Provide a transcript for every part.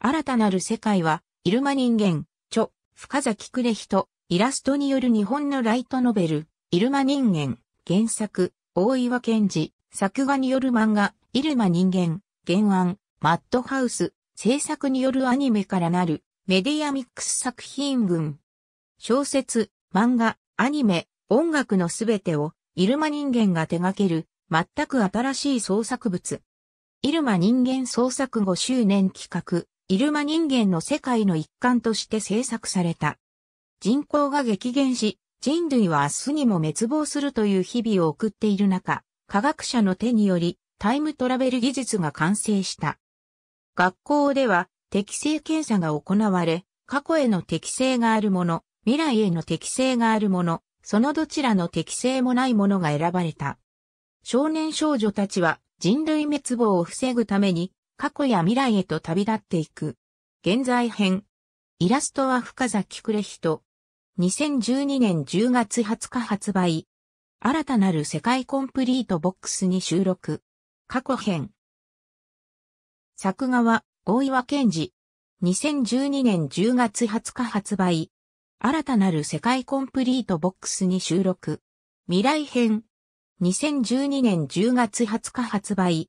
新たなる世界は、イルマ人間、著、深崎くれイラストによる日本のライトノベル、イルマ人間、原作、大岩健二、作画による漫画、イルマ人間、原案、マッドハウス、制作によるアニメからなる、メディアミックス作品群。小説、漫画、アニメ、音楽のすべてを、イルマ人間が手掛ける、全く新しい創作物。イルマ人間創作5周年企画、イルマ人間の世界の一環として制作された。人口が激減し、人類は明日にも滅亡するという日々を送っている中、科学者の手によりタイムトラベル技術が完成した。学校では適性検査が行われ、過去への適性があるもの、未来への適性があるもの、そのどちらの適性もないものが選ばれた。少年少女たちは人類滅亡を防ぐために過去や未来へと旅立っていく。現在編。イラストは深崎くれひ2012年10月20日発売。新たなる世界コンプリートボックスに収録。過去編。作画は大岩健二。2012年10月20日発売。新たなる世界コンプリートボックスに収録。未来編。2012年10月20日発売。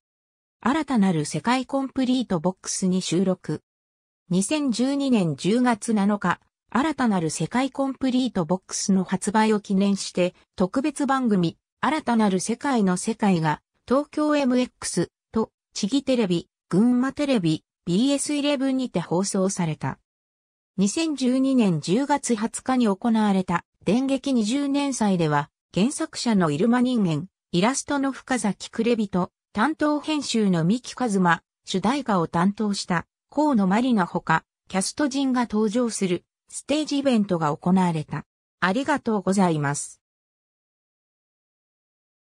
新たなる世界コンプリートボックスに収録。2012年10月7日、新たなる世界コンプリートボックスの発売を記念して特別番組、新たなる世界の世界が東京 MX と地域テレビ、群馬テレビ、BS11 にて放送された。2012年10月20日に行われた電撃20年祭では原作者のイルマ人間、イラストの深崎クレビと担当編集の三木和馬、主題歌を担当した河野まりなほか、キャスト陣が登場するステージイベントが行われた。ありがとうございます。